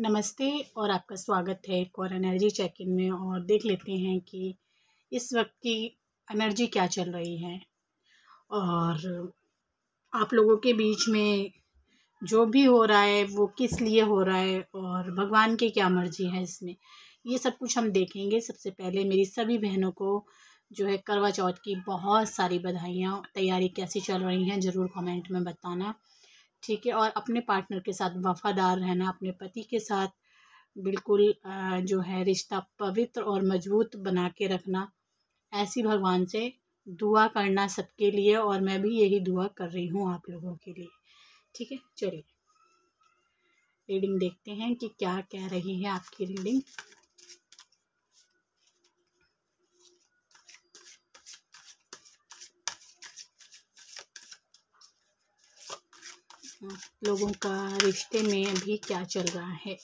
नमस्ते और आपका स्वागत है एक और एनर्जी चेक इन में और देख लेते हैं कि इस वक्त की एनर्जी क्या चल रही है और आप लोगों के बीच में जो भी हो रहा है वो किस लिए हो रहा है और भगवान की क्या मर्जी है इसमें ये सब कुछ हम देखेंगे सबसे पहले मेरी सभी बहनों को जो है करवा चौथ की बहुत सारी बधाइयाँ तैयारी कैसी चल रही हैं ज़रूर कमेंट में बताना ठीक है और अपने पार्टनर के साथ वफादार रहना अपने पति के साथ बिल्कुल जो है रिश्ता पवित्र और मजबूत बना के रखना ऐसी भगवान से दुआ करना सबके लिए और मैं भी यही दुआ कर रही हूँ आप लोगों के लिए ठीक है चलिए रीडिंग देखते हैं कि क्या कह रही है आपकी रीडिंग लोगों का रिश्ते में अभी क्या चल रहा है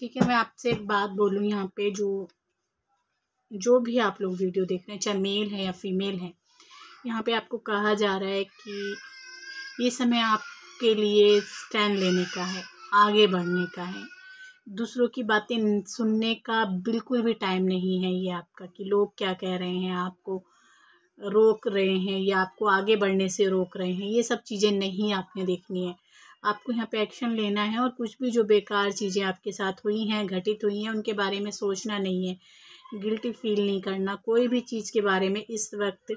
ठीक है मैं आपसे एक बात बोलूँ यहाँ पे जो जो भी आप लोग वीडियो देख रहे हैं चाहे मेल है या फीमेल है यहाँ पे आपको कहा जा रहा है कि ये समय आपके लिए स्टैंड लेने का है आगे बढ़ने का है दूसरों की बातें सुनने का बिल्कुल भी टाइम नहीं है ये आपका कि लोग क्या कह रहे हैं आपको रोक रहे हैं या आपको आगे बढ़ने से रोक रहे हैं ये सब चीज़ें नहीं आपने देखनी है आपको यहाँ पे एक्शन लेना है और कुछ भी जो बेकार चीज़ें आपके साथ हुई हैं घटित हुई हैं उनके बारे में सोचना नहीं है गिल्टी फील नहीं करना कोई भी चीज़ के बारे में इस वक्त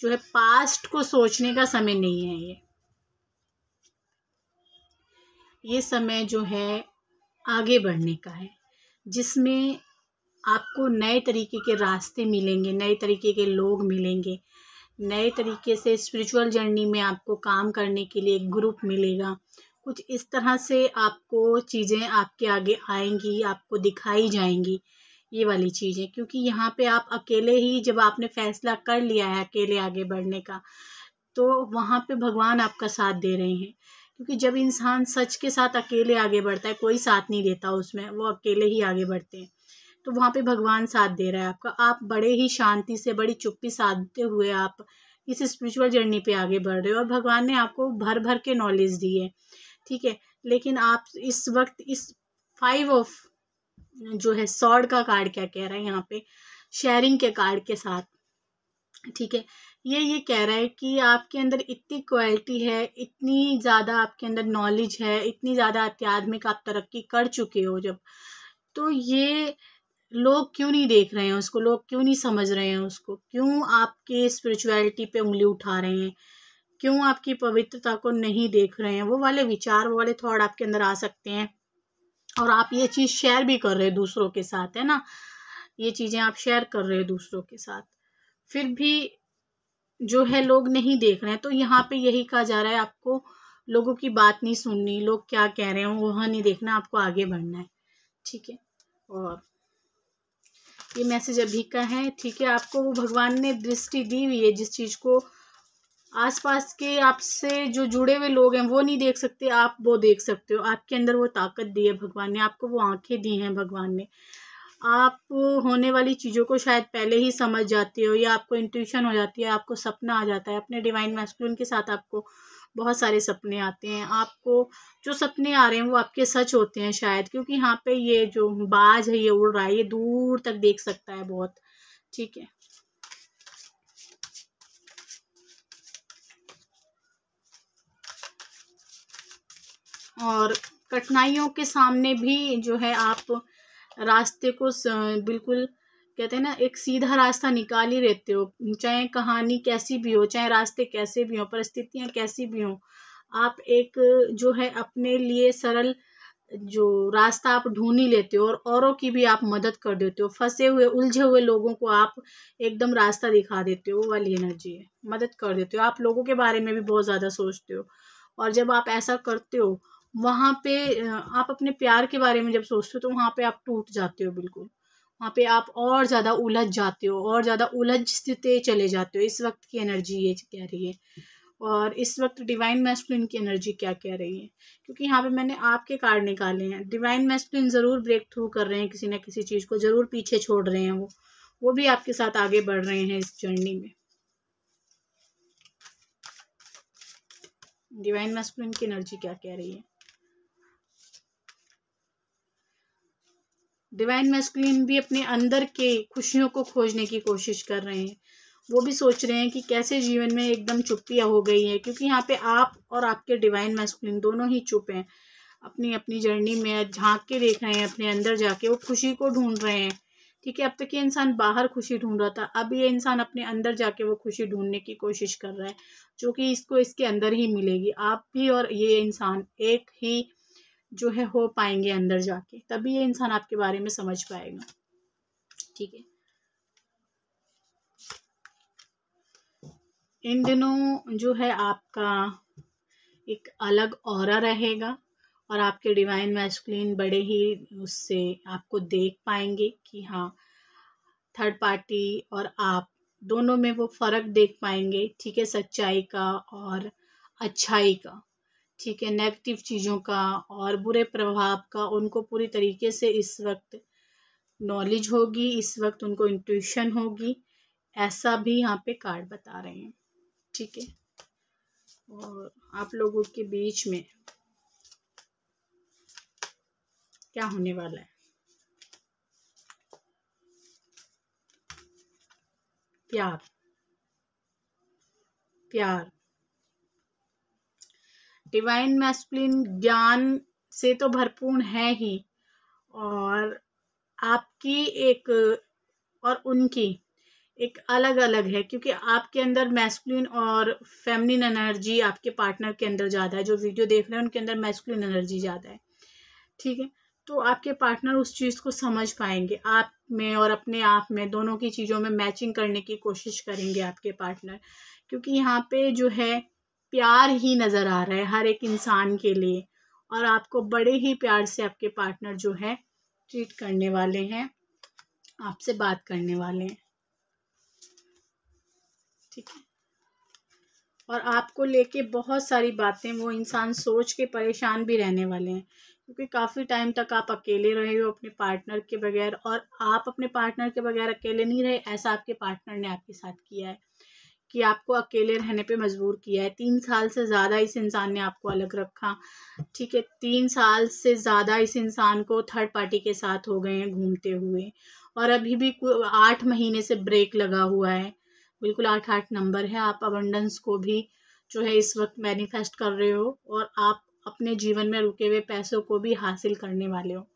जो है पास्ट को सोचने का समय नहीं है ये ये समय जो है आगे बढ़ने का है जिसमें आपको नए तरीके के रास्ते मिलेंगे नए तरीके के लोग मिलेंगे नए तरीके से स्पिरिचुअल जर्नी में आपको काम करने के लिए एक ग्रुप मिलेगा कुछ इस तरह से आपको चीज़ें आपके आगे आएंगी आपको दिखाई जाएंगी ये वाली चीज़ें क्योंकि यहाँ पे आप अकेले ही जब आपने फैसला कर लिया है अकेले आगे बढ़ने का तो वहाँ पे भगवान आपका साथ दे रहे हैं क्योंकि जब इंसान सच के साथ अकेले आगे बढ़ता है कोई साथ नहीं देता उसमें वो अकेले ही आगे बढ़ते हैं तो वहाँ पे भगवान साथ दे रहा है आपका आप बड़े ही शांति से बड़ी चुप्पी साधते हुए आप इस स्पिरिचुअल जर्नी पे आगे बढ़ रहे हो और भगवान ने आपको भर भर के नॉलेज दी है ठीक है लेकिन आप इस वक्त इस फाइव ऑफ जो है सॉर्ड का कार्ड क्या कह रहा है यहाँ पे शेयरिंग के कार्ड के साथ ठीक है ये ये कह रहा है कि आपके अंदर इतनी क्वालिटी है इतनी ज़्यादा आपके अंदर नॉलेज है इतनी ज़्यादा अत्याधमिक आप तरक्की कर चुके हो जब तो ये लोग क्यों नहीं देख रहे हैं उसको लोग क्यों नहीं समझ रहे हैं उसको क्यों आपके स्पिरिचुअलिटी पे उंगली उठा रहे हैं क्यों आपकी पवित्रता को नहीं देख रहे हैं वो वाले विचार वो वाले थॉट आपके अंदर आ सकते हैं और आप ये चीज़ शेयर भी कर रहे हैं दूसरों के साथ है ना ये चीज़ें आप शेयर कर रहे हैं दूसरों के साथ फिर भी जो है लोग नहीं देख रहे हैं तो यहाँ पे यही कहा जा रहा है आपको लोगों की बात नहीं सुननी लोग क्या कह रहे हैं वहाँ नहीं देखना आपको आगे बढ़ना है ठीक है और ये मैसेज अभी का है ठीक है आपको वो भगवान ने दृष्टि दी हुई है जिस चीज़ को आसपास के आपसे जो जुड़े हुए लोग हैं वो नहीं देख सकते आप वो देख सकते हो आपके अंदर वो ताकत दी है भगवान ने आपको वो आंखें दी हैं भगवान ने आप होने वाली चीज़ों को शायद पहले ही समझ जाते हो या आपको इंट्यूशन हो जाती है आपको सपना आ जाता है अपने डिवाइन मैस्कुलिन के साथ आपको बहुत सारे सपने आते हैं आपको जो सपने आ रहे हैं वो आपके सच होते हैं शायद क्योंकि यहाँ पे ये जो बाज है ये उड़ रहा है ये दूर तक देख सकता है बहुत ठीक है और कठिनाइयों के सामने भी जो है आप रास्ते को बिल्कुल कहते हैं ना एक सीधा रास्ता निकाल ही रहते हो चाहे कहानी कैसी भी हो चाहे रास्ते कैसे भी हो परिस्थितियाँ कैसी भी हो आप एक जो है अपने लिए सरल जो रास्ता आप ढूंढ ही लेते हो और औरों की भी आप मदद कर देते हो फंसे हुए उलझे हुए लोगों को आप एकदम रास्ता दिखा देते हो वो वाली एनर्जी है मदद कर देते हो आप लोगों के बारे में भी बहुत ज़्यादा सोचते हो और जब आप ऐसा करते हो वहाँ पे आप अपने प्यार के बारे में जब सोचते हो तो वहाँ पे आप टूट जाते हो बिल्कुल वहाँ पे आप और ज़्यादा उलझ जाते हो और ज़्यादा उलझते चले जाते हो इस वक्त की एनर्जी ये कह रही है और इस वक्त डिवाइन मैस्कुलिन की एनर्जी क्या कह रही है क्योंकि यहाँ पे मैंने आपके कार्ड निकाले हैं डिवाइन मैस्कुलिन ज़रूर ब्रेक थ्रू कर रहे हैं किसी न किसी चीज़ को ज़रूर पीछे छोड़ रहे हैं वो वो भी आपके साथ आगे बढ़ रहे हैं इस जर्नी में डिवाइन मैस्कुलिन की एनर्जी क्या कह रही है डिवाइन मैस्कुलिन भी अपने अंदर के खुशियों को खोजने की कोशिश कर रहे हैं वो भी सोच रहे हैं कि कैसे जीवन में एकदम चुप्पियाँ हो गई है क्योंकि यहाँ पे आप और आपके डिवाइन मैस्कुलिन दोनों ही चुप हैं अपनी अपनी जर्नी में झांक के देख रहे हैं अपने अंदर जाके वो खुशी को ढूंढ रहे हैं ठीक है अब तक ये इंसान बाहर खुशी ढूंढ रहा था अब ये इंसान अपने अंदर जाके वो खुशी ढूंढने की कोशिश कर रहा है जो कि इसको इसके अंदर ही मिलेगी आप भी और ये इंसान एक ही जो है हो पाएंगे अंदर जाके तभी ये इंसान आपके बारे में समझ पाएगा ठीक है इन दिनों जो है आपका एक अलग और रहेगा और आपके डिवाइन मैस्कुलिन बड़े ही उससे आपको देख पाएंगे कि हाँ थर्ड पार्टी और आप दोनों में वो फ़र्क देख पाएंगे ठीक है सच्चाई का और अच्छाई का ठीक है नेगेटिव चीज़ों का और बुरे प्रभाव का उनको पूरी तरीके से इस वक्त नॉलेज होगी इस वक्त उनको इंट्यूशन होगी ऐसा भी यहाँ पे कार्ड बता रहे हैं ठीक है और आप लोगों के बीच में क्या होने वाला है प्यार प्यार डिवाइन मैस्कुलिन ज्ञान से तो भरपूर है ही और आपकी एक और उनकी एक अलग अलग है क्योंकि आपके अंदर मैस्कुलिन और फेमिनिन एनर्जी आपके पार्टनर के अंदर ज़्यादा है जो वीडियो देख रहे हैं उनके अंदर मैस्कुलिन एनर्जी ज़्यादा है ठीक है तो आपके पार्टनर उस चीज़ को समझ पाएंगे आप में और अपने आप में दोनों की चीज़ों में मैचिंग करने की कोशिश करेंगे आपके पार्टनर क्योंकि यहाँ पे जो है प्यार ही नज़र आ रहा है हर एक इंसान के लिए और आपको बड़े ही प्यार से आपके पार्टनर जो है ट्रीट करने वाले हैं आपसे बात करने वाले हैं ठीक है और आपको लेके बहुत सारी बातें वो इंसान सोच के परेशान भी रहने वाले हैं क्योंकि काफ़ी टाइम तक आप अकेले रहे हो अपने पार्टनर के बगैर और आप अपने पार्टनर के बगैर अकेले नहीं रहे ऐसा आपके पार्टनर ने आपके साथ किया है कि आपको अकेले रहने पे मजबूर किया है तीन साल से ज़्यादा इस इंसान ने आपको अलग रखा ठीक है तीन साल से ज़्यादा इस इंसान को थर्ड पार्टी के साथ हो गए हैं घूमते हुए और अभी भी आठ महीने से ब्रेक लगा हुआ है बिल्कुल आठ आठ नंबर है आप अबंडेंस को भी जो है इस वक्त मैनिफेस्ट कर रहे हो और आप अपने जीवन में रुके हुए पैसों को भी हासिल करने वाले हो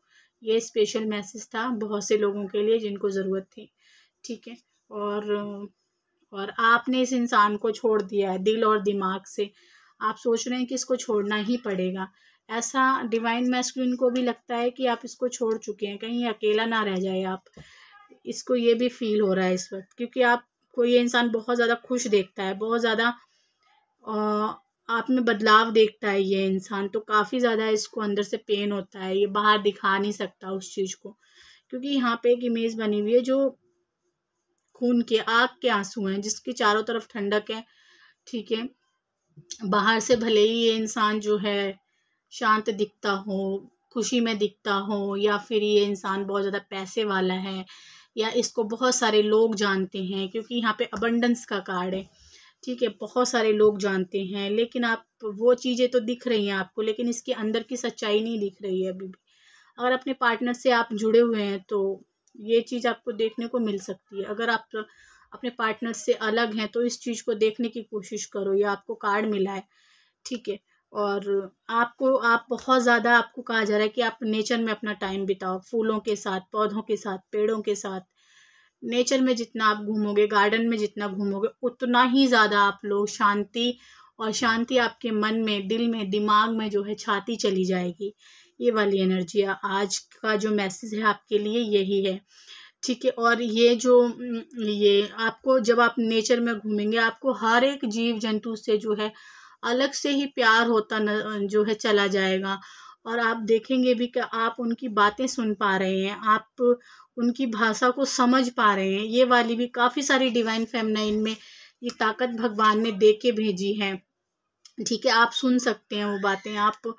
ये स्पेशल मैसेज था बहुत से लोगों के लिए जिनको ज़रूरत थी ठीक है और और आपने इस इंसान को छोड़ दिया है दिल और दिमाग से आप सोच रहे हैं कि इसको छोड़ना ही पड़ेगा ऐसा डिवाइन मैस्कुलिन को भी लगता है कि आप इसको छोड़ चुके हैं कहीं अकेला ना रह जाए आप इसको ये भी फील हो रहा है इस वक्त क्योंकि आपको ये इंसान बहुत ज़्यादा खुश देखता है बहुत ज़्यादा आप में बदलाव देखता है ये इंसान तो काफ़ी ज़्यादा इसको अंदर से पेन होता है ये बाहर दिखा नहीं सकता उस चीज़ को क्योंकि यहाँ पे एक इमेज बनी हुई है जो खून के आग के आंसू हैं जिसकी चारों तरफ ठंडक है ठीक है बाहर से भले ही ये इंसान जो है शांत दिखता हो खुशी में दिखता हो या फिर ये इंसान बहुत ज़्यादा पैसे वाला है या इसको बहुत सारे लोग जानते हैं क्योंकि यहाँ पे अबंडेंस का कार्ड है ठीक है बहुत सारे लोग जानते हैं लेकिन आप वो चीज़ें तो दिख रही हैं आपको लेकिन इसके अंदर की सच्चाई नहीं दिख रही है अभी भी अगर अपने पार्टनर से आप जुड़े हुए हैं तो ये चीज़ आपको देखने को मिल सकती है अगर आप अपने पार्टनर से अलग हैं तो इस चीज़ को देखने की कोशिश करो या आपको कार्ड मिला है ठीक है और आपको आप बहुत ज़्यादा आपको कहा जा रहा है कि आप नेचर में अपना टाइम बिताओ फूलों के साथ पौधों के साथ पेड़ों के साथ नेचर में जितना आप घूमोगे गार्डन में जितना घूमोगे उतना ही ज़्यादा आप लोग शांति और शांति आपके मन में दिल में दिमाग में जो है छाती चली जाएगी ये वाली एनर्जी आज का जो मैसेज है आपके लिए यही है ठीक है और ये जो ये आपको जब आप नेचर में घूमेंगे आपको हर एक जीव जंतु से जो है अलग से ही प्यार होता न, जो है चला जाएगा और आप देखेंगे भी कि आप उनकी बातें सुन पा रहे हैं आप उनकी भाषा को समझ पा रहे हैं ये वाली भी काफ़ी सारी डिवाइन फेमनाइन में ये ताकत भगवान ने दे के भेजी है ठीक है आप सुन सकते हैं वो बातें आप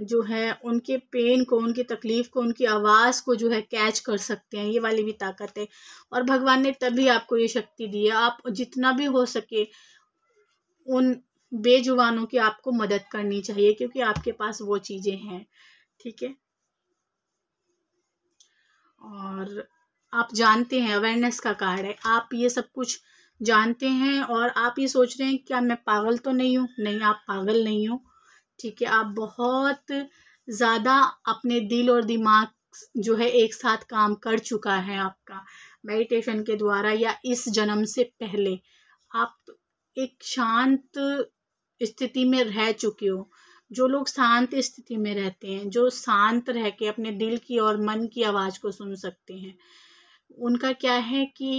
जो है उनके पेन को उनकी तकलीफ़ को उनकी आवाज़ को जो है कैच कर सकते हैं ये वाली भी ताकत है और भगवान ने तभी आपको ये शक्ति दी है आप जितना भी हो सके उन बेजुबानों की आपको मदद करनी चाहिए क्योंकि आपके पास वो चीज़ें हैं ठीक है और आप जानते हैं अवेयरनेस का कार्ड है आप ये सब कुछ जानते हैं और आप ये सोच रहे हैं क्या मैं पागल तो नहीं हूँ नहीं आप पागल नहीं हो ठीक है आप बहुत ज़्यादा अपने दिल और दिमाग जो है एक साथ काम कर चुका है आपका मेडिटेशन के द्वारा या इस जन्म से पहले आप तो एक शांत स्थिति में रह चुके हो जो लोग शांत स्थिति में रहते हैं जो शांत रह के अपने दिल की और मन की आवाज़ को सुन सकते हैं उनका क्या है कि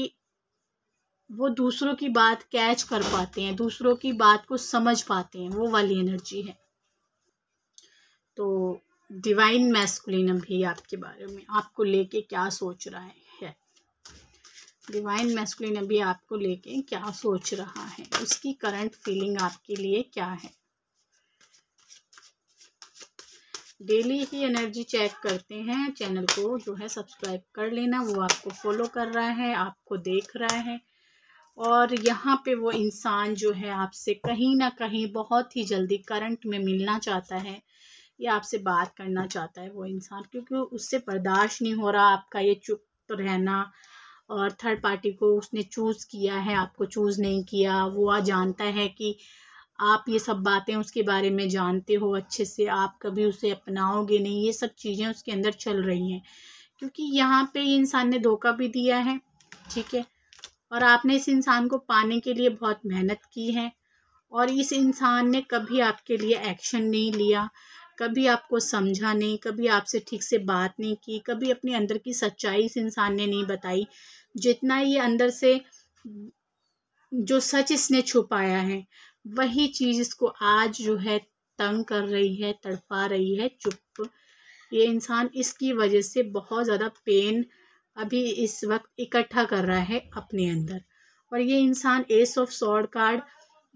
वो दूसरों की बात कैच कर पाते हैं दूसरों की बात को समझ पाते हैं वो वाली एनर्जी है तो डिवाइन मैस्कुलिन भी आपके बारे में आपको लेके क्या सोच रहा है डिवाइन मैस्कुलिन भी आपको लेके क्या सोच रहा है उसकी करंट फीलिंग आपके लिए क्या है डेली ही एनर्जी चेक करते हैं चैनल को जो है सब्सक्राइब कर लेना वो आपको फॉलो कर रहा है आपको देख रहा है और यहाँ पे वो इंसान जो है आपसे कहीं ना कहीं बहुत ही जल्दी करंट में मिलना चाहता है या आपसे बात करना चाहता है वो इंसान क्योंकि उससे बर्दाश्त नहीं हो रहा आपका ये चुप तो रहना और थर्ड पार्टी को उसने चूज़ किया है आपको चूज़ नहीं किया वो आ जानता है कि आप ये सब बातें उसके बारे में जानते हो अच्छे से आप कभी उसे अपनाओगे नहीं ये सब चीज़ें उसके अंदर चल रही हैं क्योंकि यहाँ पे इंसान ने धोखा भी दिया है ठीक है और आपने इस इंसान को पाने के लिए बहुत मेहनत की है और इस इंसान ने कभी आपके लिए एक्शन नहीं लिया कभी आपको समझा नहीं कभी आपसे ठीक से बात नहीं की कभी अपने अंदर की सच्चाई इस इंसान ने नहीं बताई जितना ये अंदर से जो सच इसने छुपाया है वही चीज़ इसको आज जो है तंग कर रही है तड़पा रही है चुप ये इंसान इसकी वजह से बहुत ज़्यादा पेन अभी इस वक्त इकट्ठा कर रहा है अपने अंदर और ये इंसान एस ऑफ सॉर्ड कार्ड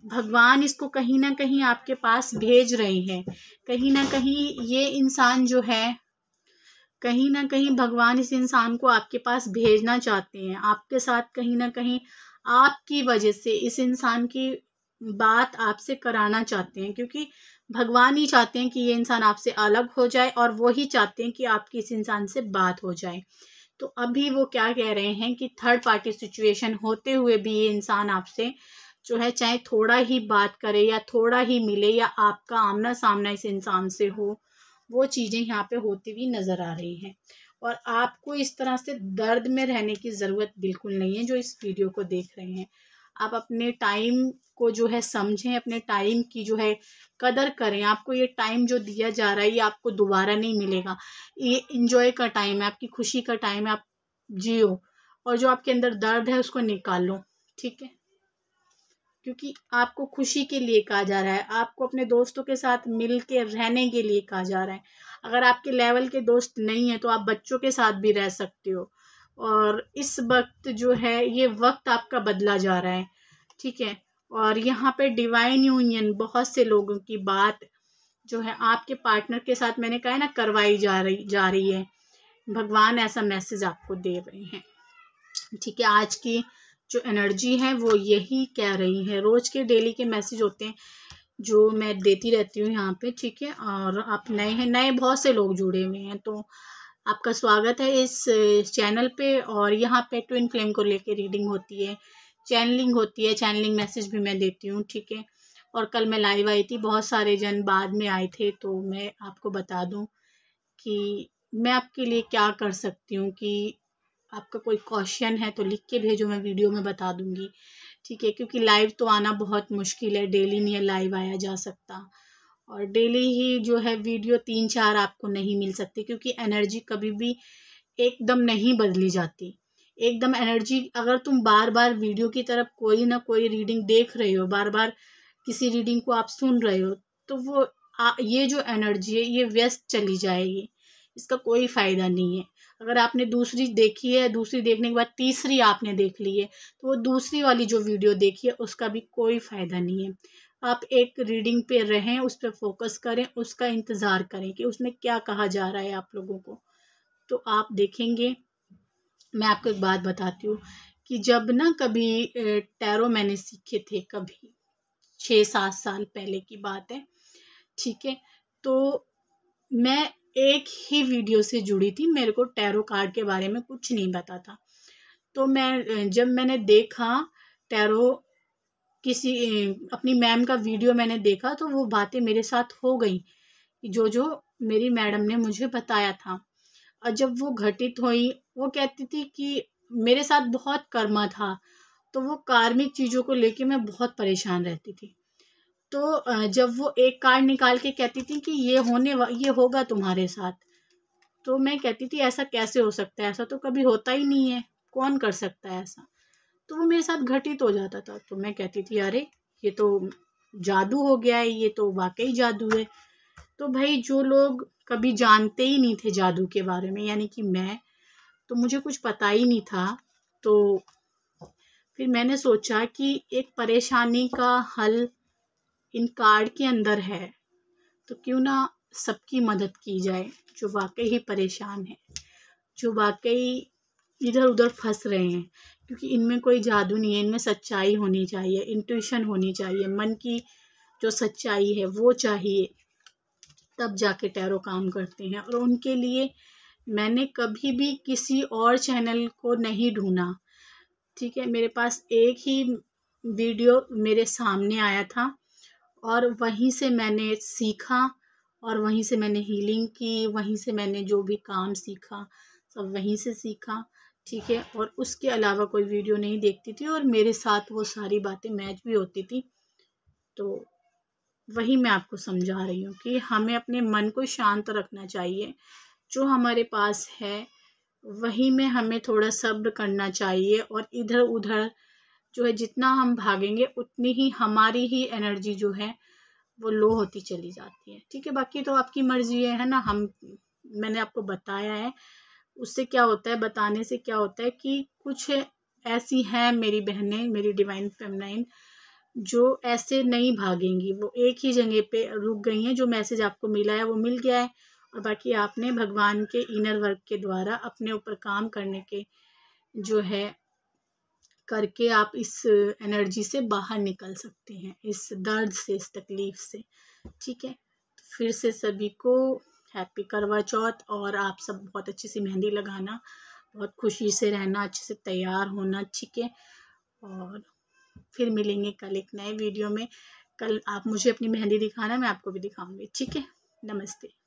भगवान इसको कहीं ना कहीं आपके पास भेज रहे हैं कहीं ना कहीं ये इंसान जो है कहीं ना कहीं भगवान इस इंसान को आपके पास भेजना चाहते हैं आपके साथ कहीं ना कहीं आपकी वजह से इस इंसान की बात आपसे कराना चाहते हैं क्योंकि भगवान ही चाहते हैं कि ये इंसान आपसे अलग हो जाए और वो ही चाहते हैं कि आपकी इस इंसान से बात हो जाए तो अभी वो क्या कह रहे हैं कि थर्ड पार्टी सिचुएशन होते हुए भी ये इंसान आपसे जो है चाहे थोड़ा ही बात करे या थोड़ा ही मिले या आपका आमना सामना इस इंसान से हो वो चीज़ें यहाँ पे होती हुई नज़र आ रही हैं और आपको इस तरह से दर्द में रहने की ज़रूरत बिल्कुल नहीं है जो इस वीडियो को देख रहे हैं आप अपने टाइम को जो है समझें अपने टाइम की जो है कदर करें आपको ये टाइम जो दिया जा रहा है ये आपको दोबारा नहीं मिलेगा ये इन्जॉय का टाइम है आपकी खुशी का टाइम है आप जियो और जो आपके अंदर दर्द है उसको निकालो ठीक है क्योंकि आपको खुशी के लिए कहा जा रहा है आपको अपने दोस्तों के साथ मिल के रहने के लिए कहा जा रहा है अगर आपके लेवल के दोस्त नहीं है तो आप बच्चों के साथ भी रह सकते हो और इस वक्त जो है ये वक्त आपका बदला जा रहा है ठीक है और यहाँ पे डिवाइन यूनियन बहुत से लोगों की बात जो है आपके पार्टनर के साथ मैंने कहा है ना करवाई जा रही जा रही है भगवान ऐसा मैसेज आपको दे रहे हैं ठीक है आज की जो एनर्जी है वो यही कह रही है रोज़ के डेली के मैसेज होते हैं जो मैं देती रहती हूँ यहाँ पे ठीक है और आप नए हैं नए बहुत से लोग जुड़े हुए हैं तो आपका स्वागत है इस चैनल पे और यहाँ पे ट्विन फ्लेम को लेके रीडिंग होती है चैनलिंग होती है चैनलिंग मैसेज भी मैं देती हूँ ठीक है और कल मैं लाइव आई थी बहुत सारे जन बाद में आए थे तो मैं आपको बता दूँ कि मैं आपके लिए क्या कर सकती हूँ कि आपका कोई क्वेश्चन है तो लिख के भेजो मैं वीडियो में बता दूंगी ठीक है क्योंकि लाइव तो आना बहुत मुश्किल है डेली नहीं लाइव आया जा सकता और डेली ही जो है वीडियो तीन चार आपको नहीं मिल सकती क्योंकि एनर्जी कभी भी एकदम नहीं बदली जाती एकदम एनर्जी अगर तुम बार बार वीडियो की तरफ कोई ना कोई रीडिंग देख रहे हो बार बार किसी रीडिंग को आप सुन रहे हो तो वो आ, ये जो एनर्जी है ये व्यस्त चली जाएगी इसका कोई फ़ायदा नहीं है अगर आपने दूसरी देखी है दूसरी देखने के बाद तीसरी आपने देख ली है तो वो दूसरी वाली जो वीडियो देखी है उसका भी कोई फ़ायदा नहीं है आप एक रीडिंग पे रहें उस पर फोकस करें उसका इंतज़ार करें कि उसमें क्या कहा जा रहा है आप लोगों को तो आप देखेंगे मैं आपको एक बात बताती हूँ कि जब ना कभी टैरो मैंने सीखे थे कभी छः सात साल पहले की बात है ठीक है तो मैं एक ही वीडियो से जुड़ी थी मेरे को टैरो कार्ड के बारे में कुछ नहीं पता था तो मैं जब मैंने देखा टैरो किसी अपनी मैम का वीडियो मैंने देखा तो वो बातें मेरे साथ हो गई जो जो मेरी मैडम ने मुझे बताया था और जब वो घटित हुई वो कहती थी कि मेरे साथ बहुत कर्मा था तो वो कार्मिक चीज़ों को लेके मैं बहुत परेशान रहती थी तो जब वो एक कार्ड निकाल के कहती थी कि ये होने ये होगा तुम्हारे साथ तो मैं कहती थी ऐसा कैसे हो सकता है ऐसा तो कभी होता ही नहीं है कौन कर सकता है ऐसा तो वो मेरे साथ घटित हो जाता था तो मैं कहती थी अरे ये तो जादू हो गया है ये तो वाकई जादू है तो भाई जो लोग कभी जानते ही नहीं थे जादू के बारे में यानी कि मैं तो मुझे कुछ पता ही नहीं था तो फिर मैंने सोचा कि एक परेशानी का हल इन कार्ड के अंदर है तो क्यों ना सबकी मदद की जाए जो वाकई ही परेशान है जो वाकई इधर उधर फंस रहे हैं क्योंकि इनमें कोई जादू नहीं है इनमें सच्चाई होनी चाहिए इंट्यूशन होनी चाहिए मन की जो सच्चाई है वो चाहिए तब जाके टैरो काम करते हैं और उनके लिए मैंने कभी भी किसी और चैनल को नहीं ढूंढा ठीक है मेरे पास एक ही वीडियो मेरे सामने आया था और वहीं से मैंने सीखा और वहीं से मैंने हीलिंग की वहीं से मैंने जो भी काम सीखा सब वहीं से सीखा ठीक है और उसके अलावा कोई वीडियो नहीं देखती थी और मेरे साथ वो सारी बातें मैच भी होती थी तो वही मैं आपको समझा रही हूँ कि हमें अपने मन को शांत रखना चाहिए जो हमारे पास है वही में हमें थोड़ा सब्र करना चाहिए और इधर उधर जो है जितना हम भागेंगे उतनी ही हमारी ही एनर्जी जो है वो लो होती चली जाती है ठीक है बाकी तो आपकी मर्जी है है ना हम मैंने आपको बताया है उससे क्या होता है बताने से क्या होता है कि कुछ ऐसी हैं मेरी बहनें मेरी डिवाइन फेमनाइन जो ऐसे नहीं भागेंगी वो एक ही जगह पे रुक गई हैं जो मैसेज आपको मिला है वो मिल गया है और बाकी आपने भगवान के इनर वर्क के द्वारा अपने ऊपर काम करने के जो है करके आप इस एनर्जी से बाहर निकल सकते हैं इस दर्द से इस तकलीफ़ से ठीक है फिर से सभी को हैप्पी करवा चौथ और आप सब बहुत अच्छे से मेहंदी लगाना बहुत खुशी से रहना अच्छे से तैयार होना ठीक है और फिर मिलेंगे कल एक नए वीडियो में कल आप मुझे अपनी मेहंदी दिखाना मैं आपको भी दिखाऊंगी ठीक है नमस्ते